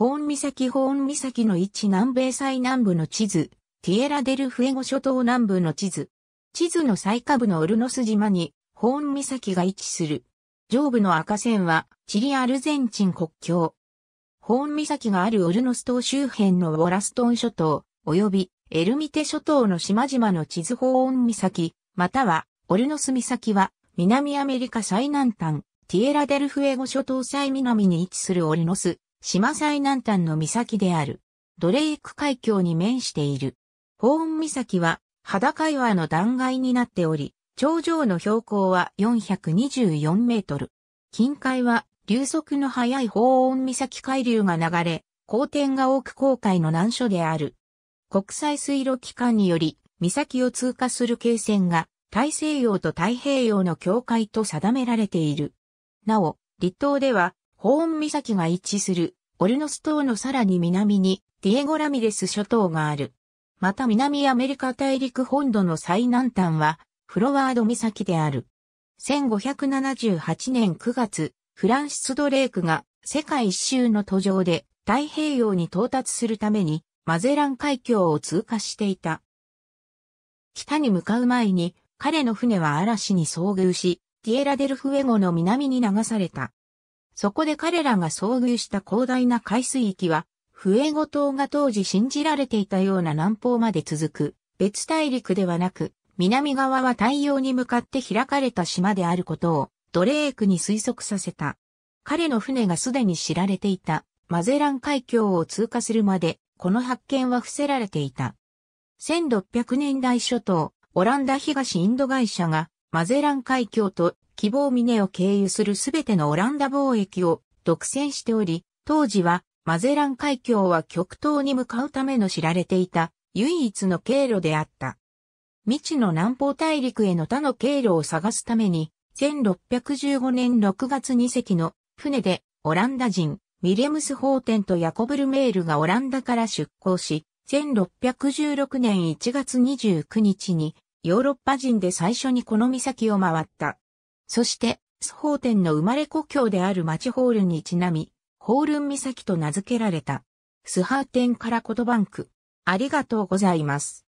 ホーン岬ホーン岬の位置南米最南部の地図、ティエラデルフエゴ諸島南部の地図。地図の最下部のオルノス島に、ホーン岬が位置する。上部の赤線は、チリアルゼンチン国境。ホーン岬があるオルノス島周辺のウォラストン諸島、及びエルミテ諸島の島々の地図ホーン岬、またはオルノス岬は、南アメリカ最南端、ティエラデルフエゴ諸島最南に位置するオルノス、島最南端の岬である。ドレイク海峡に面している。ホーン岬は、裸岩の断崖になっており、頂上の標高は424メートル。近海は、流速の速いホーン岬海流が流れ、荒天が多く航海の難所である。国際水路機関により、岬を通過する経線が、大西洋と太平洋の境界と定められている。なお、離島では、ホーン岬が一致するオルノス島のさらに南にディエゴラミレス諸島がある。また南アメリカ大陸本土の最南端はフロワード岬である。1578年9月、フランシス・ドレークが世界一周の途上で太平洋に到達するためにマゼラン海峡を通過していた。北に向かう前に彼の船は嵐に遭遇し、ディエラデルフエゴの南に流された。そこで彼らが遭遇した広大な海水域は、フエゴ島が当時信じられていたような南方まで続く、別大陸ではなく、南側は太陽に向かって開かれた島であることを、ドレークに推測させた。彼の船がすでに知られていた、マゼラン海峡を通過するまで、この発見は伏せられていた。1600年代初頭、オランダ東インド会社がマゼラン海峡と希望峰を経由するすべてのオランダ貿易を独占しており、当時はマゼラン海峡は極東に向かうための知られていた唯一の経路であった。未知の南方大陸への他の経路を探すために、1615年6月2隻の船でオランダ人ミレムス・ホーテンとヤコブル・メールがオランダから出港し、1616年1月29日にヨーロッパ人で最初にこの岬を回った。そして、スホーテンの生まれ故郷である町ホールンにちなみ、ホールン岬と名付けられた。スハーテンからコトバンク。ありがとうございます。